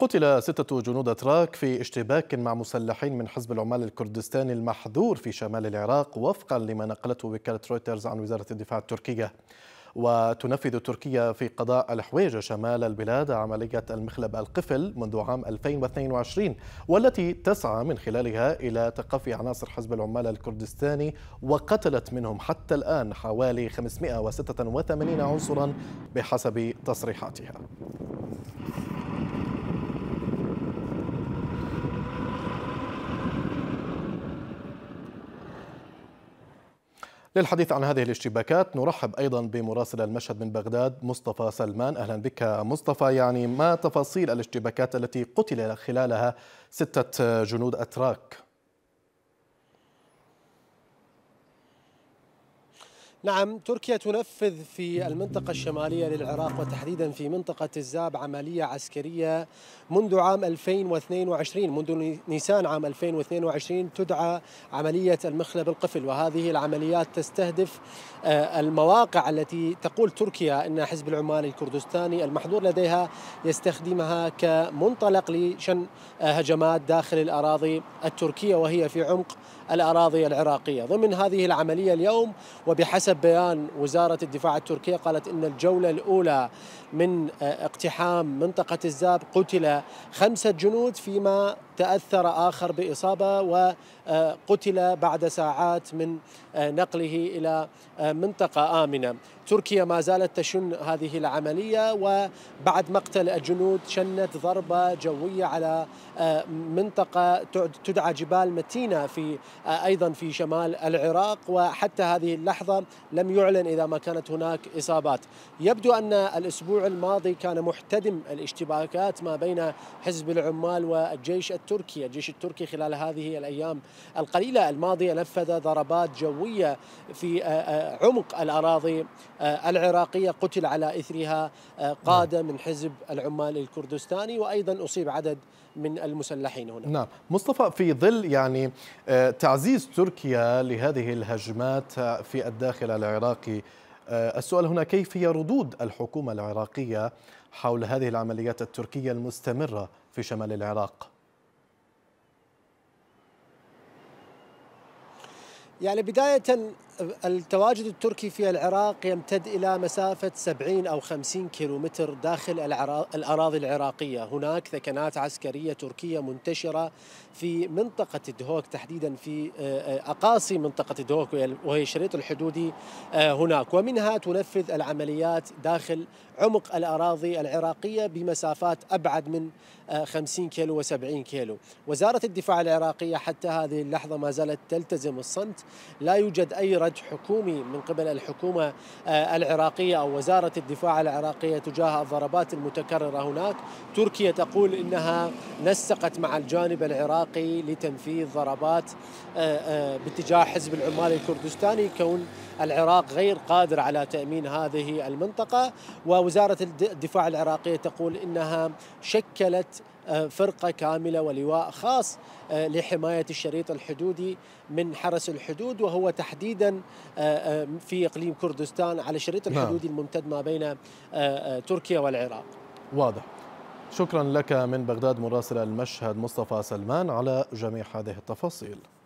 قتل ستة جنود أتراك في اشتباك مع مسلحين من حزب العمال الكردستاني المحذور في شمال العراق وفقا لما نقلته وكالة رويترز عن وزارة الدفاع التركية وتنفذ تركيا في قضاء الحويجة شمال البلاد عملية المخلب القفل منذ عام 2022 والتي تسعى من خلالها إلى تقفي عناصر حزب العمال الكردستاني وقتلت منهم حتى الآن حوالي 586 عنصرا بحسب تصريحاتها للحديث عن هذه الاشتباكات نرحب أيضا بمراسل المشهد من بغداد مصطفى سلمان أهلا بك مصطفى يعني ما تفاصيل الاشتباكات التي قتل خلالها ستة جنود أتراك؟ نعم تركيا تنفذ في المنطقة الشمالية للعراق وتحديدا في منطقة الزاب عملية عسكرية منذ عام 2022 منذ نيسان عام 2022 تدعى عملية المخلب القفل وهذه العمليات تستهدف آه، المواقع التي تقول تركيا أن حزب العمال الكردستاني المحظور لديها يستخدمها كمنطلق لشن آه، هجمات داخل الأراضي التركية وهي في عمق الأراضي العراقية ضمن هذه العملية اليوم وبحسب حسب بيان وزارة الدفاع التركية قالت أن الجولة الأولى من آه، اقتحام منطقة الزاب قتل خمسة جنود فيما تأثر آخر بإصابة وقتل بعد ساعات من نقله إلى منطقة آمنة تركيا ما زالت تشن هذه العملية وبعد مقتل الجنود شنت ضربة جوية على منطقة تدعى جبال متينة في أيضا في شمال العراق وحتى هذه اللحظة لم يعلن إذا ما كانت هناك إصابات يبدو أن الأسبوع الماضي كان محتدم الاشتباكات ما بين حزب العمال والجيش التركي تركيا الجيش التركي خلال هذه الأيام القليلة الماضية نفذ ضربات جوية في آه، آه، عمق الأراضي آه، العراقية قتل على إثرها نعم. قادة من حزب العمال الكردستاني وأيضا أصيب عدد من المسلحين هنا نعم مصطفى في ظل يعني تعزيز تركيا لهذه الهجمات في الداخل العراقي السؤال هنا كيف هي ردود الحكومة العراقية حول هذه العمليات التركية المستمرة في شمال العراق؟ يعني بداية التواجد التركي في العراق يمتد إلى مسافة 70 أو 50 كيلومتر داخل الأراضي العراقية هناك ثكنات عسكرية تركية منتشرة في منطقة دهوك تحديدا في آه، آه، أقاصي منطقة دهوك وهي الشريط الحدودي آه، هناك ومنها تنفذ العمليات داخل عمق الأراضي العراقية بمسافات أبعد من 50 كيلو و70 كيلو وزارة الدفاع العراقية حتى هذه اللحظة ما زالت تلتزم الصمت لا يوجد أي رد إخراج حكومي من قبل الحكومة آه، العراقية أو وزارة الدفاع العراقية تجاه الضربات المتكررة هناك تركيا تقول إنها نسقت مع الجانب العراقي لتنفيذ ضربات آه، آه، باتجاه حزب العمال الكردستاني كون العراق غير قادر على تأمين هذه المنطقة ووزارة الدفاع العراقية تقول إنها شكلت آه، فرقة كاملة ولواء خاص آه، لحماية الشريط الحدودي من حرس الحدود وهو تحديدا آه، في إقليم كردستان على الشريط نعم. الحدودي الممتد ما بين تركيا والعراق واضح شكرا لك من بغداد مراسل المشهد مصطفى سلمان على جميع هذه التفاصيل